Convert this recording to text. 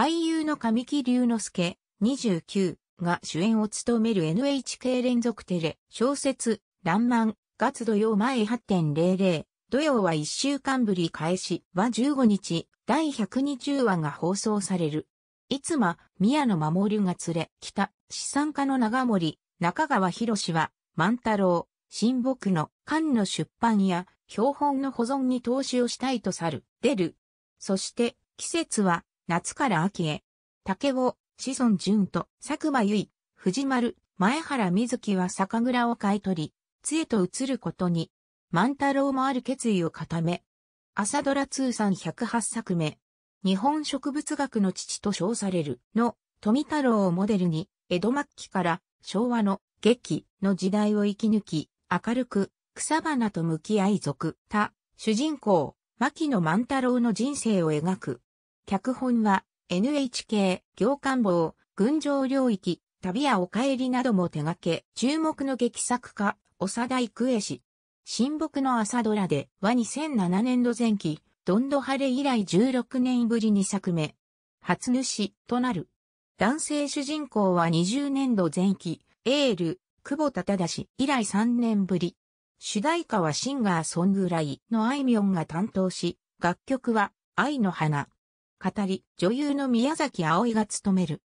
俳優の神木隆之介、29が主演を務める NHK 連続テレ、小説、らんまん、月土曜前8.00、土曜は1週間ぶり開始は15日、第120話が放送される。いつま、宮野守が連れ、北、資産家の長森、中川博は、万太郎、新木の、缶の出版や、標本の保存に投資をしたいと去る、出る。そして、季節は、夏から秋へ。竹尾、子孫淳と佐久間由衣、藤丸、前原瑞希は酒蔵を買い取り、杖と移ることに、万太郎もある決意を固め、朝ドラ通算108作目、日本植物学の父と称されるの、富太郎をモデルに、江戸末期から昭和の劇の時代を生き抜き、明るく草花と向き合い族他、主人公、牧野万太郎の人生を描く。脚本は NHK 行官房群青領域、旅やお帰りなども手掛け、注目の劇作家、長田育英氏。新木の朝ドラでは2007年度前期、どんど晴れ以来16年ぶり2作目。初主となる。男性主人公は20年度前期、エール、久保田忠以来3年ぶり。主題歌はシンガーソングライのあいみょんが担当し、楽曲は愛の花。語り、女優の宮崎あおいが務める。